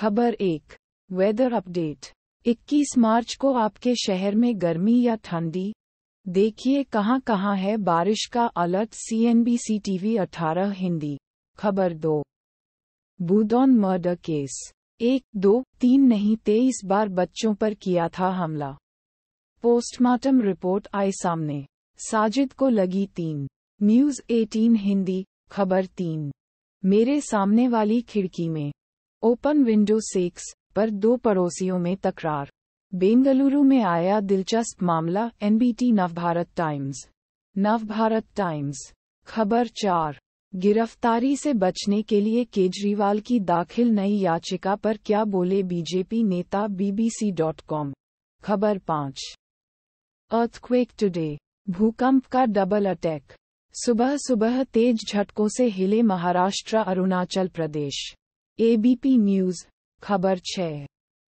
खबर एक weather update 21 मार्च को आपके शहर में गर्मी या ठंडी देखिए कहां कहां है बारिश का अलर्ट सीएनबीसी टीवी 18 हिंदी खबर दो बुदौन मर्डर केस एक दो तीन नहीं तेईस बार बच्चों पर किया था हमला पोस्टमार्टम रिपोर्ट आई सामने साजिद को लगी तीन न्यूज 18 हिंदी खबर तीन मेरे सामने वाली खिड़की में ओपन विंडो सिक्स पर दो पड़ोसियों में तकरार बेंगलुरु में आया दिलचस्प मामला NBT Navbharat Times Navbharat Times खबर चार गिरफ्तारी से बचने के लिए केजरीवाल की दाखिल नई याचिका पर क्या बोले बीजेपी नेता बीबीसी डॉट कॉम खबर पाँच अर्थक्वेक टुडे भूकंप का डबल अटैक सुबह सुबह तेज झटकों से हिले महाराष्ट्र अरुणाचल प्रदेश एबीपी न्यूज खबर छह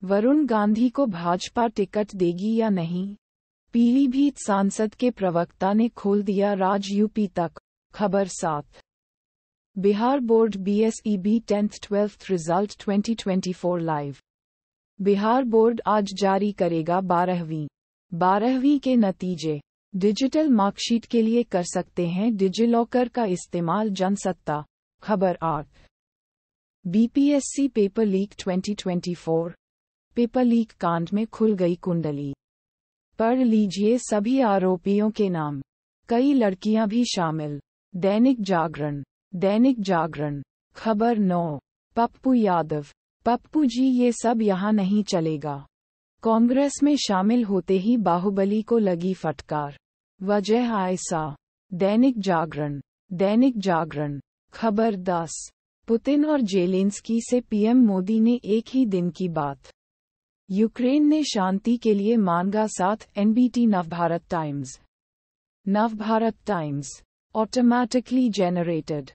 वरुण गांधी को भाजपा टिकट देगी या नहीं पीलीभीत सांसद के प्रवक्ता ने खोल दिया राज यूपी तक खबर सात Bihar board BSEB e tenth twelfth result 2024 live Bihar board आज जारी करेगा बारहवीं बारहवीं के नतीजे डिजिटल मार्कशीट के लिए कर सकते हैं डिजिलॉकर का इस्तेमाल जनसत्ता खबर आठ BPSC paper leak 2024 paper leak कांड में खुल गई कुंडली पढ़ लीजिए सभी आरोपियों के नाम कई लड़कियां भी शामिल दैनिक जागरण दैनिक जागरण खबर नौ पप्पू यादव पप्पू जी ये सब यहाँ नहीं चलेगा कांग्रेस में शामिल होते ही बाहुबली को लगी फटकार वजह आयसा दैनिक जागरण दैनिक जागरण खबर दस पुतिन और जेलेंस्की से पीएम मोदी ने एक ही दिन की बात यूक्रेन ने शांति के लिए मांगा साथ NBT Navbharat Times Navbharat Times automatically generated